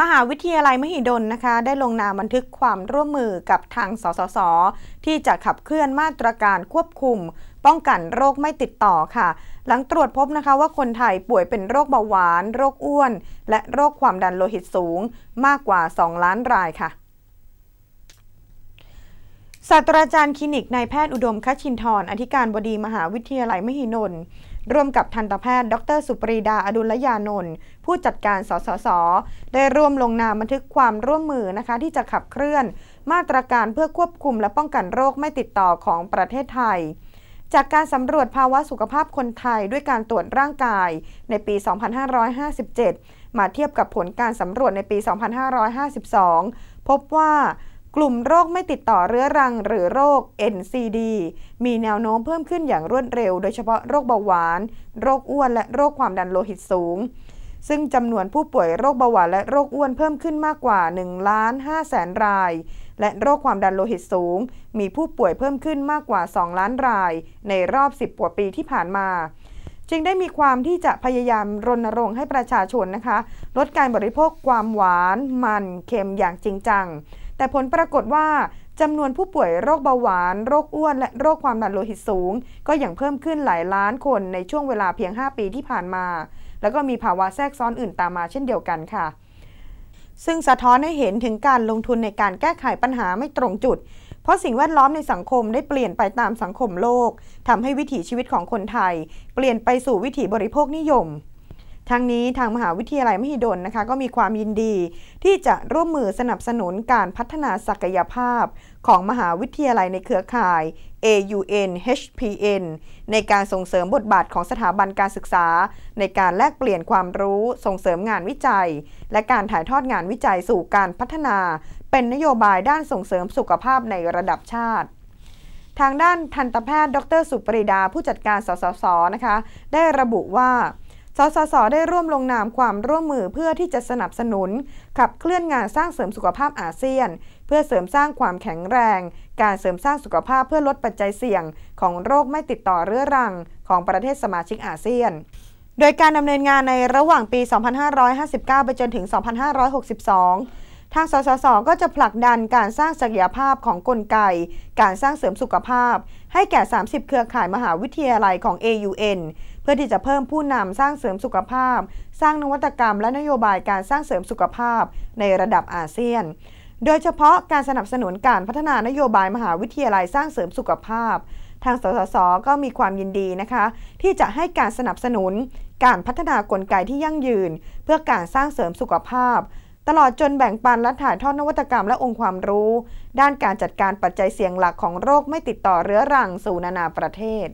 มหาวิทยาลัยมหิดลนะคะ ได้ลงนามบันทึกความร่วมมือกับทางสสส ที่จะขับเคลื่อนมาตรการควบคุม ป้องกันโรคไม่ติดต่อค่ะ หลังตรวจพบนะคะว่าคนไทยป่วยเป็นโรคเบาหวาน โรคอ้วนและโรคความดันโลหิตสูงมากกว่า 2 ล้านรายค่ะศาสตราจารย์คลินิกนายแพทย์อุดมคชินทร์อธิการบดีมหาวิทยาลัยมหิดลร่วมกับทันตแพทย์ ดรสุปรีดาอดุลยานนท์ผู้จัดการสสส ได้ร่วมลงนามบันทึกความร่วมมือนะคะ ที่จะขับเคลื่อน มาตรการเพื่อควบคุมและป้องกันโรคไม่ติดต่อของประเทศไทย จากการสำรวจภาวะสุขภาพคนไทยด้วยการตรวจร่างกายในปี 2557 มาเทียบกับผลการสำรวจในปี 2552 พบว่ากลุ่มโรคไม่ติดต่อเรื้อรังหรือโรค NCD มีแนวโน้มเพิ่มขึ้นอย่างรวดเร็วโดยเฉพาะโรคเบาหวาน โรคอ้วนและโรคความดันโลหิตสูง ซึ่งจำนวนผู้ป่วยโรคเบาหวานและโรคอ้วนเพิ่มขึ้นมากกว่า1ล้าน5แสนราย และโรคความดันโลหิตสูง มีผู้ป่วยเพิ่มขึ้นมากกว่า 2 ล้านราย ในรอบ 10กว่าปีที่ผ่านมา จึงได้มีความที่จะพยายามรณรงค์ให้ประชาชนนะคะลดการบริโภคความหวาน มันเค็มอย่างจริงจังแต่ผลปรากฏว่าจำนวนผู้ป่วยโรคเบาหวาน โรคอ้วนและโรคความดันโลหิตสูง ก็ยังเพิ่มขึ้นหลายล้านคนในช่วงเวลาเพียง 5 ปีที่ผ่านมา แล้วก็มีภาวะแทรกซ้อนอื่นตามมาเช่นเดียวกันค่ะ ซึ่งสะท้อนให้เห็นถึงการลงทุนในการแก้ไขปัญหาไม่ตรงจุด เพราะสิ่งแวดล้อมในสังคมได้เปลี่ยนไปตามสังคมโลกทำให้วิถีชีวิตของคนไทย เปลี่ยนไปสู่วิถีบริโภคนิยมทั้งนี้ทางมหาวิทยาลัยมหิดลนะคะก็มีความยินดี ที่จะร่วมมือสนับสนุนการพัฒนาศักยภาพ ของมหาวิทยาลัยในเครือข่าย AUN HPN ในการส่งเสริมบทบาทของสถาบันการศึกษา ในการแลกเปลี่ยนความรู้ ส่งเสริมงานวิจัย และการถ่ายทอดงานวิจัยสู่การพัฒนา เป็นนโยบายด้านส่งเสริมสุขภาพในระดับชาติ ทางด้านทันตแพทย์ดรสุปริดาผู้จัดการสสสนะคะได้ระบุว่าสสสได้ร่วมลงนามความร่วมมือเพื่อที่จะสนับสนุน ขับเคลื่อนงานสร้างเสริมสุขภาพอาเซียน เพื่อเสริมสร้างความแข็งแรง การเสริมสร้างสุขภาพเพื่อลดปัจจัยเสี่ยง ของโรคไม่ติดต่อเรื้อรังของประเทศสมาชิกอาเซียน โดยการดำเนินงานในระหว่างปี 2559 ไปจนถึง 2562ทางสสส ก็จะผลักดันการสร้างศักยภาพของกลไก การสร้างเสริมสุขภาพให้แก่ 30 เครือข่ายมหาวิทยาลัยของ AUN เพื่อที่จะเพิ่มผู้นำสร้างเสริมสุขภาพ สร้างนวัตกรรมและนโยบายการสร้างเสริมสุขภาพในระดับอาเซียน โดยเฉพาะการสนับสนุนการพัฒนานโยบายมหาวิทยาลัยสร้างเสริมสุขภาพ ทางสสส ก็มีความยินดีนะคะ ที่จะให้การสนับสนุนการพัฒนากลไกที่ยั่งยืน เพื่อการสร้างเสริมสุขภาพตลอดจนแบ่งปันและถ่ายทอดนวัตกรรมและองค์ความรู้ ด้านการจัดการปัจจัยเสี่ยงหลักของโรคไม่ติดต่อเรื้อรังสู่นานาประเทศ